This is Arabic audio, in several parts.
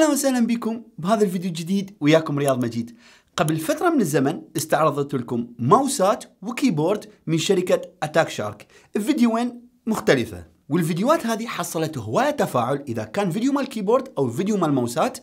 اهلا وسهلا بكم بهذا الفيديو الجديد وياكم رياض مجيد قبل فترة من الزمن استعرضت لكم ماوسات وكيبورد من شركة اتاك شارك فيديوين مختلفة والفيديوهات هذه حصلت هواية تفاعل اذا كان فيديو مال الكيبورد او فيديو مال الماوسات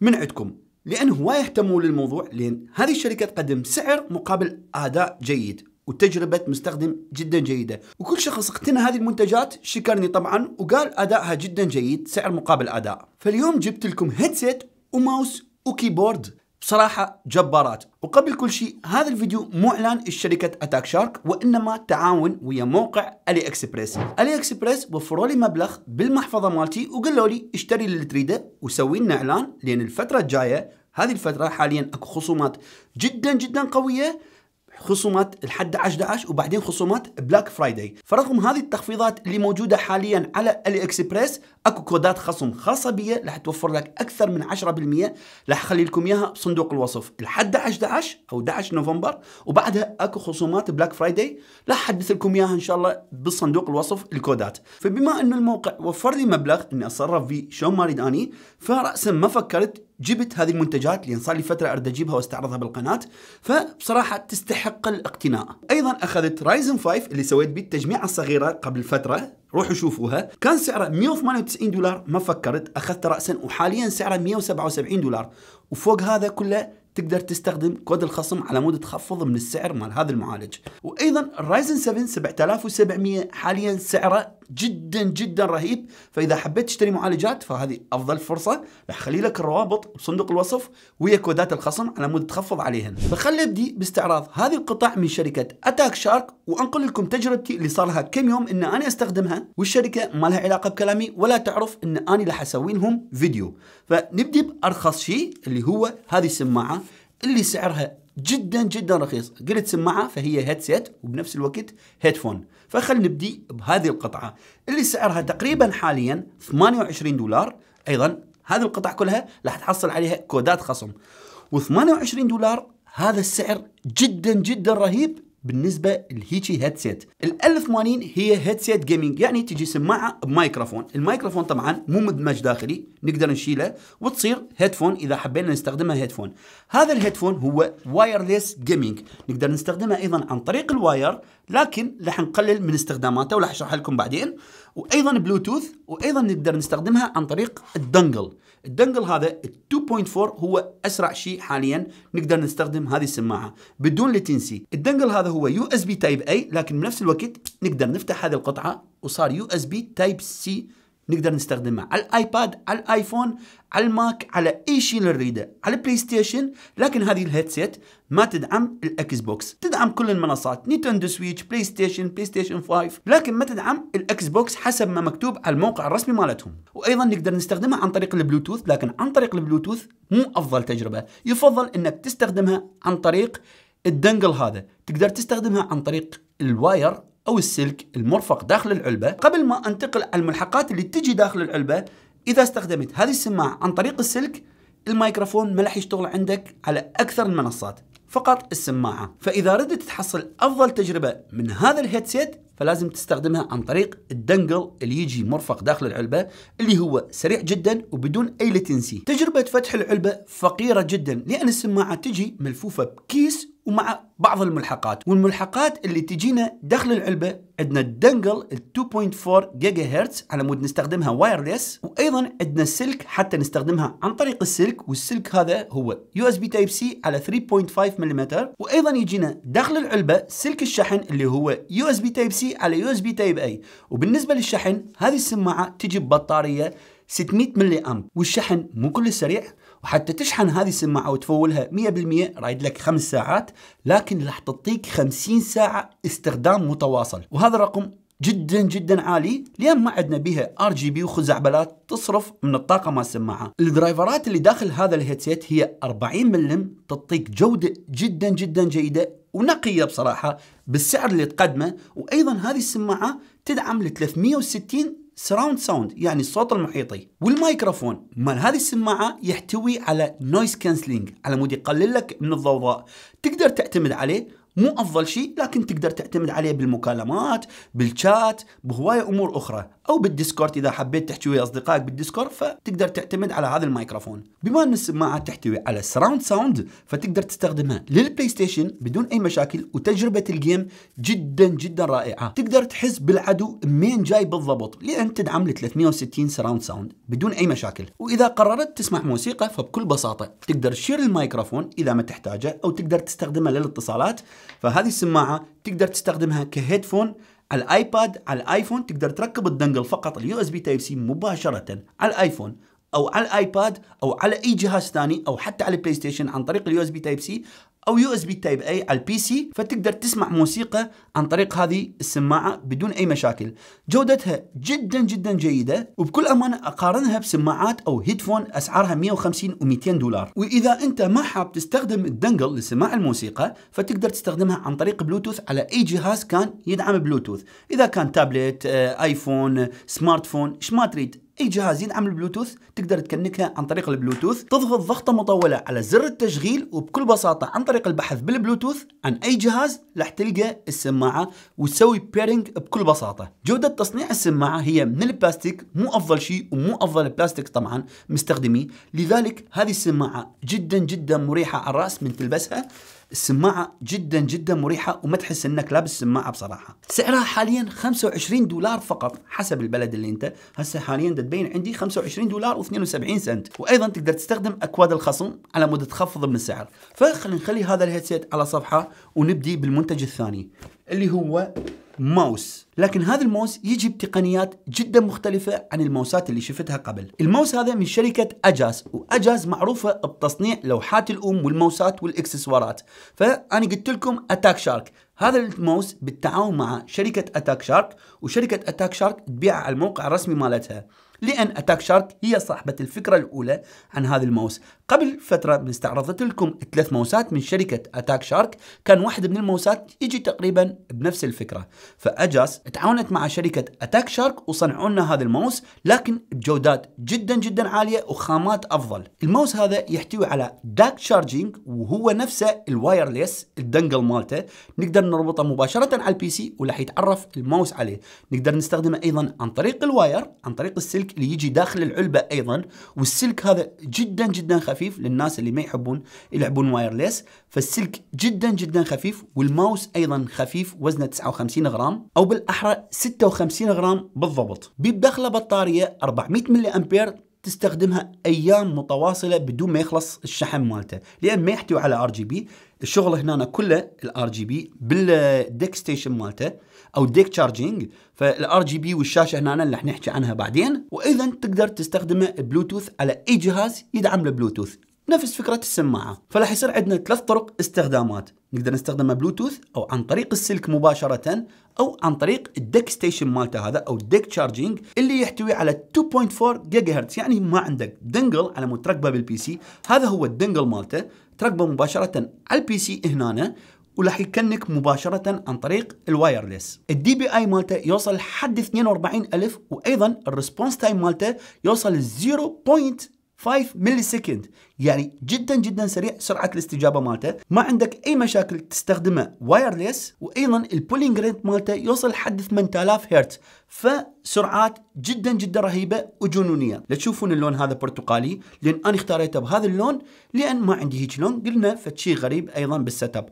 من عندكم لان هواية اهتموا للموضوع لان هذه الشركة تقدم سعر مقابل اداء جيد وتجربه مستخدم جدا جيده وكل شخص اقتنى هذه المنتجات شكرني طبعا وقال ادائها جدا جيد سعر مقابل اداء فاليوم جبت لكم هيدسيت وماوس وكيبورد بصراحة جبارات وقبل كل شيء هذا الفيديو مو اعلان الشركة اتاك شارك وانما تعاون ويا موقع الي اكسبريس الي اكسبريس وفروا لي مبلغ بالمحفظة مالتي وقالوا لي اشتري اللي تريده وسوي لنا اعلان لان الفترة الجاية هذه الفترة حاليا اكو خصومات جدا جدا قوية خصومات الحد 11 وبعدين خصومات بلاك فرايداي فرغم هذه التخفيضات اللي موجوده حاليا على الي اكسبريس اكو كودات خصم خاصه بي راح توفر لك اكثر من 10% راح اخلي لكم اياها بصندوق الوصف الحد 11 او 11 نوفمبر وبعدها اكو خصومات بلاك فرايداي راح احدث لكم اياها ان شاء الله بصندوق الوصف الكودات فبما انه الموقع وفر لي مبلغ اني اتصرف فيه شلون ما اريد اني فراسا ما فكرت جبت هذه المنتجات لان صار لي فتره اريد اجيبها واستعرضها بالقناه فبصراحه تستحق الاقتناء. ايضا اخذت رايزن 5 اللي سويت بيه التجميعه الصغيره قبل فتره روحوا شوفوها كان سعره 198 دولار ما فكرت اخذته راسا وحاليا سعره 177 دولار وفوق هذا كله تقدر تستخدم كود الخصم على مود تخفض من السعر مال هذا المعالج وايضا الرايزن 7 7700 حاليا سعره جدا جدا رهيب فاذا حبيت تشتري معالجات فهذه افضل فرصه راح اخلي لك الروابط بصندوق الوصف ويا كودات الخصم على مود تخفض عليهن فخلي ابدي باستعراض هذه القطع من شركه اتاك شارك وانقل لكم تجربتي اللي صار لها كم يوم ان انا استخدمها والشركه ما لها علاقه بكلامي ولا تعرف ان انا راح اسوي لهم فيديو فنبدي بارخص شيء اللي هو هذه السماعه اللي سعرها جدا جدا رخيص قلت سماعه فهي هيدسيت وبنفس الوقت هيدفون فخل نبدي بهذه القطعه اللي سعرها تقريبا حاليا 28 دولار ايضا هذه القطع كلها راح تحصل عليها كودات خصم و28 دولار هذا السعر جدا جدا رهيب بالنسبه لهيجي هيدسيت ال 1080 هي هيدسيت جيمنج يعني تجي سماعه بمايكروفون المايكروفون طبعا مو مدمج داخلي نقدر نشيله وتصير هيدفون اذا حبينا نستخدمها هيدفون هذا الهيدفون هو وايرلس جيمنج نقدر نستخدمها ايضا عن طريق الواير لكن راح نقلل من استخداماته وراح اشرح لكم بعدين وايضا بلوتوث وايضا نقدر نستخدمها عن طريق الدنجل الدنجل هذا 2.4 هو اسرع شيء حاليا نقدر نستخدم هذه السماعه بدون لتنسي الدنجل هذا هو يو اس بي تايب اي لكن بنفس الوقت نقدر نفتح هذه القطعه وصار يو اس بي تايب سي نقدر نستخدمها على الايباد على الايفون على الماك على اي شيء نريده على البلاي ستيشن لكن هذه الهيدسيت ما تدعم الاكس بوكس تدعم كل المنصات نينتندو سويتش بلاي ستيشن بلاي ستيشن 5 لكن ما تدعم الاكس بوكس حسب ما مكتوب على الموقع الرسمي مالتهم وايضا نقدر نستخدمها عن طريق البلوتوث لكن عن طريق البلوتوث مو افضل تجربه يفضل انك تستخدمها عن طريق الدنجل هذا تقدر تستخدمها عن طريق الواير أو السلك المرفق داخل العلبة قبل ما أنتقل على الملحقات اللي تجي داخل العلبة إذا استخدمت هذه السماعة عن طريق السلك الميكروفون ما راح يشتغل عندك على أكثر المنصات فقط السماعة فإذا ردت تحصل أفضل تجربة من هذا الهيدسيت فلازم تستخدمها عن طريق الدنجل اللي يجي مرفق داخل العلبة اللي هو سريع جدا وبدون أي لتنسي تجربة فتح العلبة فقيرة جدا لأن السماعة تجي ملفوفة بكيس ومع بعض الملحقات والملحقات اللي تجينا داخل العلبة عندنا الدنجل 2.4 جيجا هرتز على مود نستخدمها وايرلس وايضا عندنا السلك حتى نستخدمها عن طريق السلك والسلك هذا هو يو اس بي تايب سي على 3.5 ملم وايضا يجينا داخل العلبة سلك الشحن اللي هو يو اس بي تايب سي على يو اس بي تايب اي وبالنسبة للشحن هذه السماعة تجي ببطارية 600 ملي امب والشحن مو كل سريع وحتى تشحن هذه السماعة وتفولها 100% رايد لك خمس ساعات لكن راح تعطيك 50 ساعة استخدام متواصل وهذا رقم جدا جدا عالي لان ما عندنا بيها ار جي بي وخزعبلات تصرف من الطاقه مال السماعه الدرايفرات اللي داخل هذا الهيدسيت هي 40 ملم تعطيك جوده جدا جدا جيده ونقيه بصراحه بالسعر اللي تقدمه وايضا هذه السماعه تدعم ل 360 سراوند ساوند يعني الصوت المحيطي والمايكروفون مال هذه السماعه يحتوي على نويز كانسلينج على مود يقلل لك من الضوضاء تقدر تعتمد عليه مو افضل شيء لكن تقدر تعتمد عليه بالمكالمات بالشات بهوايه امور اخرى او بالديسكورد اذا حبيت تحكي ويا اصدقائك بالديسكورد فتقدر تعتمد على هذا الميكروفون بما ان السماعه تحتوي على سراوند ساوند فتقدر تستخدمها للبلاي ستيشن بدون اي مشاكل وتجربه الجيم جدا جدا رائعه تقدر تحس بالعدو منين جاي بالضبط لان تدعم ل 360 سراوند ساوند بدون اي مشاكل واذا قررت تسمع موسيقى فبكل بساطه تقدر تشير الميكروفون اذا ما تحتاجه او تقدر تستخدمه للاتصالات فهذه السماعه تقدر تستخدمها كهيدفون على الايباد على الايفون تقدر تركب الدنقل فقط اليو اس بي تايب سي مباشره على الايفون او على الايباد او على اي جهاز ثاني او حتى على البلاي ستيشن عن طريق اليو اس بي تايب سي او يو اس بي تايب اي على البي سي فتقدر تسمع موسيقى عن طريق هذه السماعه بدون اي مشاكل جودتها جدا جدا جيده وبكل امانه اقارنها بسماعات او هيدفون اسعارها 150 و200 دولار واذا انت ما حاب تستخدم الدنجل لسماع الموسيقى فتقدر تستخدمها عن طريق بلوتوث على اي جهاز كان يدعم بلوتوث اذا كان تابلت آه، ايفون سمارت فون ايش ما تريد اي جهاز يدعم البلوتوث تقدر تكنكها عن طريق البلوتوث تضغط ضغطه مطوله على زر التشغيل وبكل بساطه عن طريق البحث بالبلوتوث عن اي جهاز راح تلقى السماعه وتسوي بيرنج بكل بساطه جوده تصنيع السماعه هي من البلاستيك مو افضل شيء ومو افضل البلاستيك طبعا مستخدمي لذلك هذه السماعه جدا جدا مريحه على الراس من تلبسها السماعه جدا جدا مريحه وما تحس انك لابس سماعه بصراحه سعرها حاليا 25 دولار فقط حسب البلد اللي انت هسه حاليا تبين عندي 25 دولار و72 سنت وايضا تقدر تستخدم اكواد الخصم على مود تخفض من السعر فخلينا نخلي هذا الهيدسيت على صفحه ونبدي بالمنتج الثاني اللي هو ماوس لكن هذا الموس يجي بتقنيات جدا مختلفة عن الموسات اللي شفتها قبل الموس هذا من شركة أجاز وأجاز معروفة بتصنيع لوحات الأم والموسات والإكسسوارات فأنا قلت لكم أتاك شارك هذا الموس بالتعاون مع شركة أتاك شارك وشركة أتاك شارك تبيعه على الموقع الرسمي مالتها لأن أتاك شارك هي صاحبة الفكرة الأولى عن هذا الموس قبل فترة استعرضت لكم ثلاث موسات من شركة أتاك شارك كان واحد من الموسات يجي تقريبا بنفس الفكرة فأجاس تعاونت مع شركة أتاك شارك وصنعوا لنا هذا الماوس لكن بجودات جدا جدا عالية وخامات أفضل الماوس هذا يحتوي على داك شارجينج وهو نفسه الوايرلس الدنجل مالته نقدر نربطه مباشرة على البي سي وراح يتعرف الماوس عليه نقدر نستخدمه أيضا عن طريق الواير عن طريق السلك اللي يجي داخل العلبة أيضا والسلك هذا جدا جدا خفيف خفيف للناس اللي ما يحبون يلعبون وايرلس فالسلك جدا جدا خفيف والماوس ايضا خفيف وزنه 59 غرام او بالاحرى 56 غرام بالضبط بيدخله بطاريه 400 ملي امبير تستخدمها ايام متواصله بدون ما يخلص الشحن مالته لان ما يحتوي على ار جي بي الشغل هنا كله الار جي بي بالديك ستيشن مالته او ديك تشارجينج فالار جي بي والشاشه هنا اللي راح نحكي عنها بعدين واذا تقدر تستخدمه بلوتوث على اي جهاز يدعم البلوتوث نفس فكرة السماعة فراح يصير عندنا ثلاث طرق استخدامات نقدر نستخدمها بلوتوث أو عن طريق السلك مباشرة أو عن طريق الدك ستيشن مالته هذا أو الديك تشارجينج اللي يحتوي على 2.4 جيجا هرتز يعني ما عندك دنجل على مود تركبه بالبي سي هذا هو الدنجل مالته تركبه مباشرة على البي سي هنا وراح يكنك مباشرة عن طريق الوايرلس الدي بي اي مالته يوصل حد 42000 وايضا الريسبونس تايم مالته يوصل 0. 5 ملي سكند يعني جدا جدا سريع سرعه الاستجابه مالته ما عندك اي مشاكل تستخدمه وايرلس وايضا البولينج ريت مالته يوصل حد 8000 هرتز فسرعات جدا جدا رهيبه وجنونيه لا تشوفون اللون هذا برتقالي لان انا اختاريته بهذا اللون لان ما عندي هيك لون قلنا فشي غريب ايضا بالست اب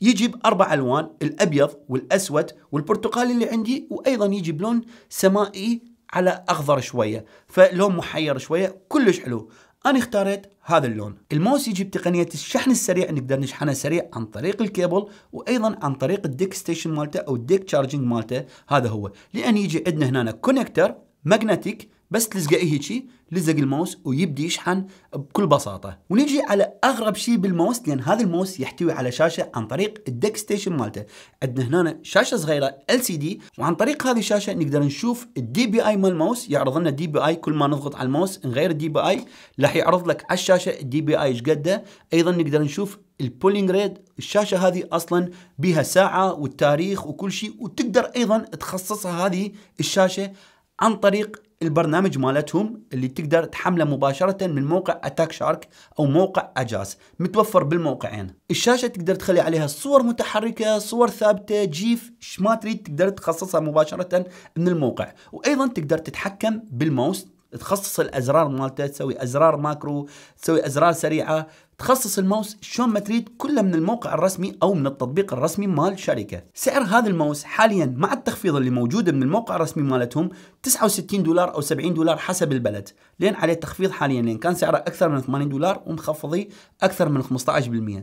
يجي باربع الوان الابيض والاسود والبرتقالي اللي عندي وايضا يجي بلون سمائي على اخضر شويه فلون محير شويه كلش حلو انا اختاريت هذا اللون الماوس يجي بتقنيه الشحن السريع نقدر نشحنه سريع عن طريق الكيبل وايضا عن طريق الديك ستيشن مالته او الديك تشارجنج مالته هذا هو لان يجي عندنا هنا كونكتر ماجنتيك بس تلزقيه هيجي لزق الماوس ويبدي يشحن بكل بساطه ونجي على اغرب شيء بالماوس لان هذا الماوس يحتوي على شاشه عن طريق الدك ستيشن مالته عندنا هنا شاشه صغيره ال سي دي وعن طريق هذه الشاشه نقدر نشوف الدي بي اي مال الماوس يعرض لنا الدي بي اي كل ما نضغط على الماوس نغير الدي بي اي راح يعرض لك على الشاشه الدي بي اي ايش قده ايضا نقدر نشوف البولينج ريد الشاشة هذه أصلا بها ساعة والتاريخ وكل شيء وتقدر أيضا تخصصها هذه الشاشة عن طريق البرنامج مالتهم اللي تقدر تحمله مباشرة من موقع اتاك شارك او موقع اجاس متوفر بالموقعين الشاشة تقدر تخلي عليها صور متحركة صور ثابتة جيف ما تريد تقدر تخصصها مباشرة من الموقع وايضا تقدر تتحكم بالماوس تخصص الازرار مالته تسوي ازرار ماكرو تسوي ازرار سريعه تخصص الماوس شلون ما تريد كله من الموقع الرسمي او من التطبيق الرسمي مال شركه سعر هذا الماوس حاليا مع التخفيض اللي موجوده من الموقع الرسمي مالتهم 69 دولار او 70 دولار حسب البلد لين عليه تخفيض حاليا لان كان سعره اكثر من 80 دولار ومخفضي اكثر من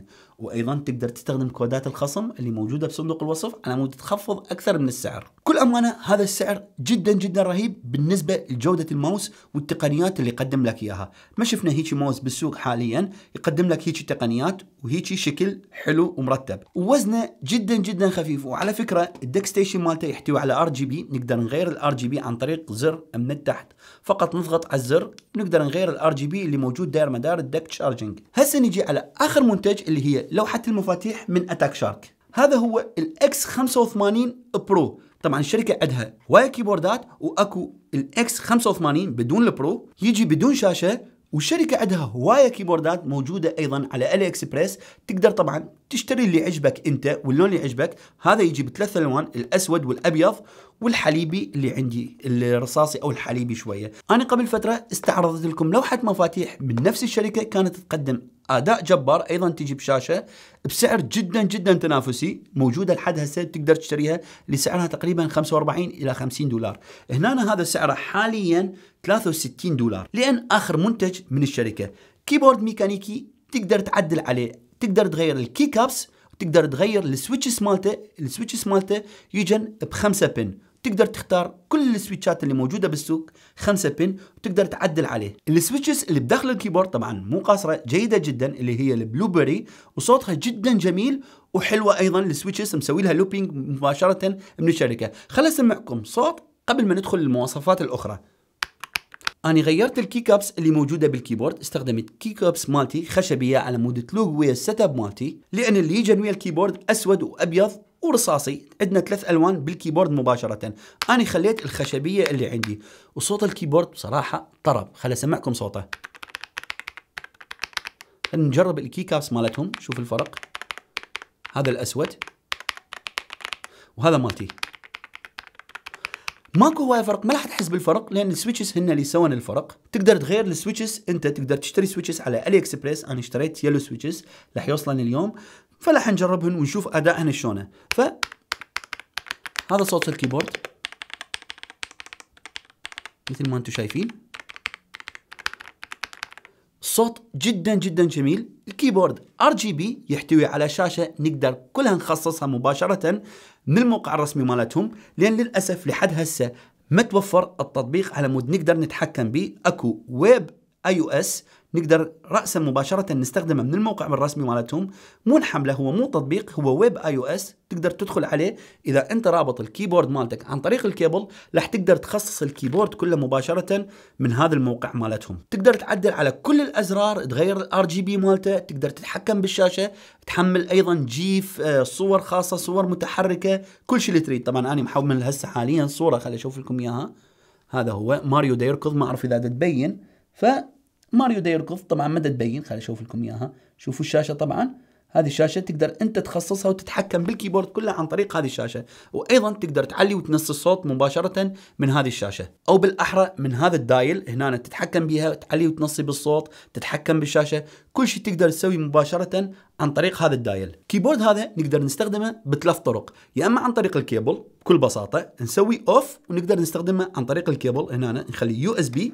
15% وايضا تقدر تستخدم كودات الخصم اللي موجوده بصندوق الوصف على مود تخفض اكثر من السعر كل امانه هذا السعر جدا جدا رهيب بالنسبه لجوده الماوس والتقنيات اللي قدم لك اياها ما شفنا هيك ماوس بالسوق حاليا يقدم يقدم لك هيك تقنيات وهيك شكل حلو ومرتب ووزنه جدا جدا خفيف وعلى فكره الدك ستيشن مالته يحتوي على ار جي بي نقدر نغير الار جي بي عن طريق زر من تحت فقط نضغط على الزر نقدر نغير الار جي بي اللي موجود داير مدار الدك تشارجنج هسه نجي على اخر منتج اللي هي لوحه المفاتيح من اتاك شارك هذا هو الاكس 85 برو طبعا الشركه عندها هوايه كيبوردات واكو الاكس 85 بدون البرو يجي بدون شاشه والشركة عندها هواية كيبوردات موجودة أيضا على ألي إكسبريس تقدر طبعا تشتري اللي عجبك أنت واللون اللي عجبك هذا يجي بثلاث ألوان الأسود والأبيض والحليبي اللي عندي الرصاصي أو الحليبي شوية أنا قبل فترة استعرضت لكم لوحة مفاتيح من نفس الشركة كانت تقدم اداء جبار ايضا تجي بشاشه بسعر جدا جدا تنافسي موجوده لحد هسه تقدر تشتريها لسعرها تقريبا 45 الى 50 دولار هنا هذا سعره حاليا 63 دولار لان اخر منتج من الشركه كيبورد ميكانيكي تقدر تعدل عليه تقدر تغير الكي كابس تقدر تغير السويتشز مالته السويتشز مالته يجن بخمسه بن تقدر تختار كل السويتشات اللي موجوده بالسوق 5 بن وتقدر تعدل عليه السويتشز اللي بداخل الكيبورد طبعا مو قاصره جيده جدا اللي هي البلوبري وصوتها جدا جميل وحلوه ايضا السويتشز مسوي لها لوبينج مباشره من الشركه خل اسمعكم صوت قبل ما ندخل المواصفات الاخرى أنا غيرت الكي كابس اللي موجودة بالكيبورد استخدمت كي كابس مالتي خشبية على مود تلوغ ويا السيت اب مالتي لأن اللي يجن ويا الكيبورد أسود وأبيض ورصاصي عندنا ثلاث الوان بالكيبورد مباشره انا خليت الخشبيه اللي عندي وصوت الكيبورد بصراحه طرب خل اسمعكم صوته نجرب الكيكابس مالتهم شوف الفرق هذا الاسود وهذا مالتي ماكو هواي فرق ما راح تحس بالفرق لان السويتشز هن اللي سوون الفرق تقدر تغير السويتشز انت تقدر تشتري سويتشز على الي اكسبريس انا اشتريت يلو سويتشز راح يوصلن اليوم فلح نجربهن ونشوف ادائهن شلونه ف هذا صوت الكيبورد مثل ما انتم شايفين صوت جدا جدا جميل الكيبورد ار جي بي يحتوي على شاشه نقدر كلها نخصصها مباشره من الموقع الرسمي مالتهم لان للاسف لحد هسه ما توفر التطبيق على مود نقدر نتحكم به اكو ويب اي او اس نقدر راسا مباشره نستخدمه من الموقع الرسمي مالتهم مو الحمله هو مو تطبيق هو ويب اي او اس تقدر تدخل عليه اذا انت رابط الكيبورد مالتك عن طريق الكيبل راح تقدر تخصص الكيبورد كله مباشره من هذا الموقع مالتهم تقدر تعدل على كل الازرار تغير الار جي بي مالته تقدر تتحكم بالشاشه تحمل ايضا جيف آه، صور خاصه صور متحركه كل شيء اللي تريد طبعا انا محمل هسه حاليا صوره خليني اشوف لكم اياها هذا هو ماريو دا يركض ما اعرف اذا تبين ف ماريو دا يركض طبعا ما تبين خليني اشوف لكم اياها شوفوا الشاشه طبعا هذه الشاشه تقدر انت تخصصها وتتحكم بالكيبورد كلها عن طريق هذه الشاشه وايضا تقدر تعلي وتنص الصوت مباشره من هذه الشاشه او بالاحرى من هذا الدايل هنا تتحكم بها تعلي وتنصي بالصوت تتحكم بالشاشه كل شيء تقدر تسويه مباشره عن طريق هذا الدايل الكيبورد هذا نقدر نستخدمه بثلاث طرق يا اما عن طريق الكيبل بكل بساطه نسوي اوف ونقدر نستخدمه عن طريق الكيبل هنا نخليه يو اس بي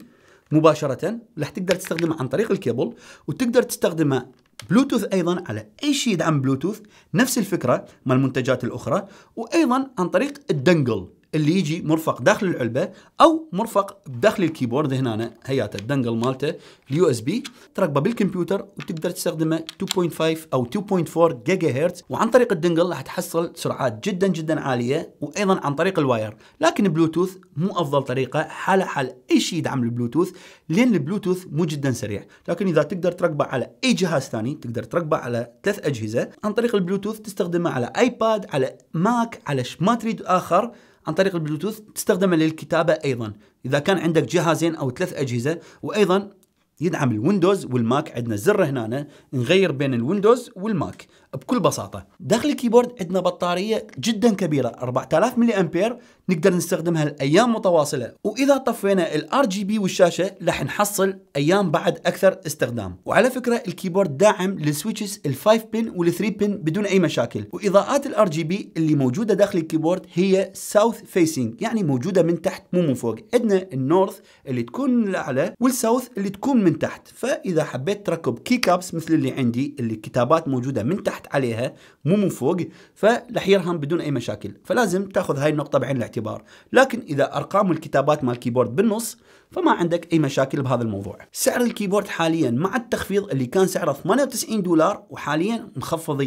مباشره راح تقدر تستخدمه عن طريق الكيبل وتقدر تستخدمه بلوتوث ايضا على اي شيء يدعم بلوتوث نفس الفكره مع المنتجات الاخرى وايضا عن طريق الدنجل اللي يجي مرفق داخل العلبه او مرفق بداخل الكيبورد هنا هياته الدنجل مالته اليو اس بي تركبه بالكمبيوتر وتقدر تستخدمه 2.5 او 2.4 جيجا هرتز وعن طريق الدنجل راح تحصل سرعات جدا جدا عاليه وايضا عن طريق الواير لكن البلوتوث مو افضل طريقه حالة حال اي شيء يدعم البلوتوث لان البلوتوث مو جدا سريع لكن اذا تقدر تركبه على اي جهاز ثاني تقدر تركبه على ثلاث اجهزه عن طريق البلوتوث تستخدمه على ايباد على ماك على ما تريد اخر عن طريق البلوتوث تستخدمه للكتابة أيضا إذا كان عندك جهازين أو ثلاث أجهزة وأيضا يدعم الويندوز والماك عندنا زر هنا نغير بين الويندوز والماك بكل بساطة داخل الكيبورد عندنا بطارية جدا كبيرة 4000 ملي أمبير نقدر نستخدمها لأيام متواصلة وإذا طفينا الار جي بي والشاشة راح نحصل أيام بعد أكثر استخدام وعلى فكرة الكيبورد داعم للسويتشز ال5 بن وال3 بن بدون أي مشاكل وإضاءات الار جي بي اللي موجودة داخل الكيبورد هي ساوث فيسينج يعني موجودة من تحت مو من فوق عندنا النورث اللي تكون من الأعلى والساوث اللي تكون من من تحت فاذا حبيت تركب كي كابس مثل اللي عندي اللي كتابات موجوده من تحت عليها مو من فوق فلح يرهم بدون اي مشاكل فلازم تاخذ هاي النقطه بعين الاعتبار لكن اذا ارقام الكتابات مال الكيبورد بالنص فما عندك اي مشاكل بهذا الموضوع سعر الكيبورد حاليا مع التخفيض اللي كان سعره 98 دولار وحاليا مخفض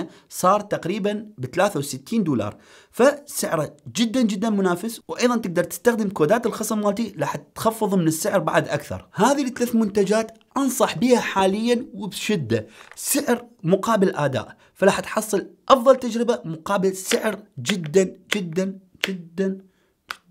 35% صار تقريبا ب 63 دولار فسعره جدا جدا منافس وايضا تقدر تستخدم كودات الخصم مالتي راح تخفض من السعر بعد اكثر هذه الثلاث منتجات انصح بها حاليا وبشده سعر مقابل اداء فراح تحصل افضل تجربه مقابل سعر جدا جدا جدا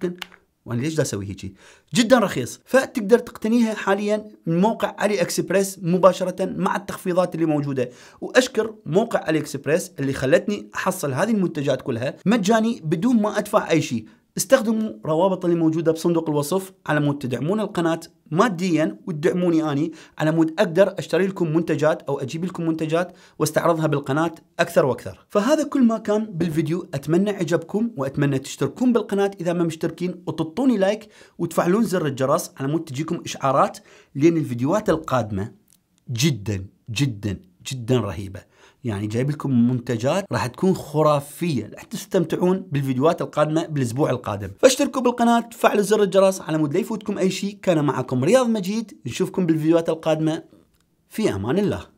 جدا وانا ليش اسوي هيجي جدا رخيص فتقدر تقتنيها حاليا من موقع علي اكسبريس مباشره مع التخفيضات اللي موجوده واشكر موقع علي اكسبريس اللي خلتني احصل هذه المنتجات كلها مجاني بدون ما ادفع اي شيء استخدموا روابط اللي موجودة بصندوق الوصف على مود تدعمون القناة ماديا وتدعموني أني على مود أقدر أشتري لكم منتجات أو أجيب لكم منتجات واستعرضها بالقناة أكثر وأكثر فهذا كل ما كان بالفيديو أتمنى عجبكم وأتمنى تشتركون بالقناة إذا ما مشتركين وتعطوني لايك وتفعلون زر الجرس على مود تجيكم إشعارات لأن الفيديوهات القادمة جدا جدا جدا رهيبة يعني جايب لكم منتجات راح تكون خرافيه راح تستمتعون بالفيديوهات القادمه بالاسبوع القادم فاشتركوا بالقناه فعلوا زر الجرس على مود لا يفوتكم اي شيء كان معكم رياض مجيد نشوفكم بالفيديوهات القادمه في امان الله